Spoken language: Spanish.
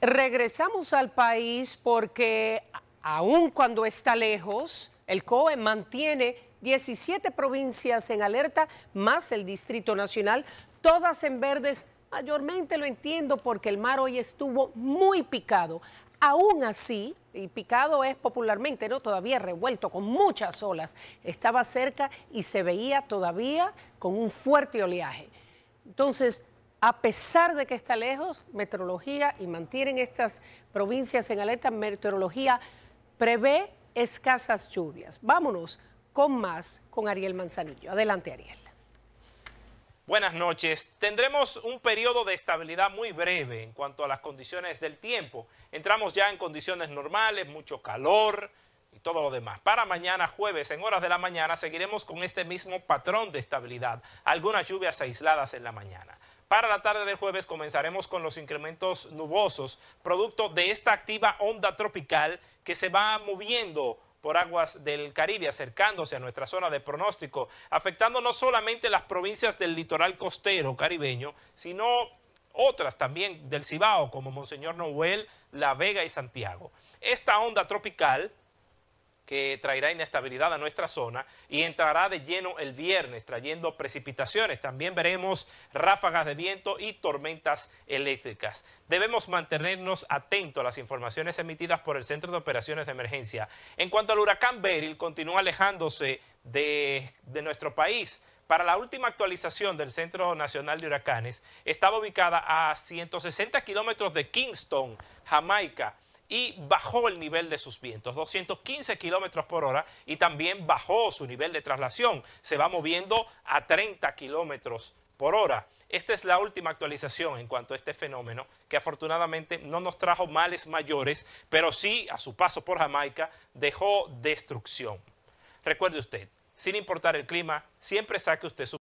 Regresamos al país porque aun cuando está lejos, el COE mantiene 17 provincias en alerta, más el Distrito Nacional, todas en verdes. Mayormente lo entiendo porque el mar hoy estuvo muy picado. Aún así, y picado es popularmente, ¿no? Todavía revuelto, con muchas olas. Estaba cerca y se veía todavía con un fuerte oleaje. Entonces, a pesar de que está lejos, meteorología y mantienen estas provincias en alerta, meteorología prevé escasas lluvias. Vámonos con más con Ariel Manzanillo. Adelante, Ariel. Buenas noches. Tendremos un periodo de estabilidad muy breve en cuanto a las condiciones del tiempo. Entramos ya en condiciones normales, mucho calor, y todo lo demás. Para mañana jueves, en horas de la mañana, seguiremos con este mismo patrón de estabilidad. Algunas lluvias aisladas en la mañana. Para la tarde del jueves comenzaremos con los incrementos nubosos, producto de esta activa onda tropical que se va moviendo por aguas del Caribe, acercándose a nuestra zona de pronóstico, afectando no solamente las provincias del litoral costero caribeño, sino otras también del Cibao, como Monseñor Noel, La Vega y Santiago. Esta onda tropical que traerá inestabilidad a nuestra zona y entrará de lleno el viernes trayendo precipitaciones. También veremos ráfagas de viento y tormentas eléctricas. Debemos mantenernos atentos a las informaciones emitidas por el Centro de Operaciones de Emergencia. En cuanto al huracán Beryl, continúa alejándose de, nuestro país. Para la última actualización del Centro Nacional de Huracanes, estaba ubicada a 160 kilómetros de Kingston, Jamaica y bajó el nivel de sus vientos, 215 kilómetros por hora, y también bajó su nivel de traslación, se va moviendo a 30 kilómetros por hora. Esta es la última actualización en cuanto a este fenómeno, que afortunadamente no nos trajo males mayores, pero sí, a su paso por Jamaica, dejó destrucción. Recuerde usted, sin importar el clima, siempre saque usted su...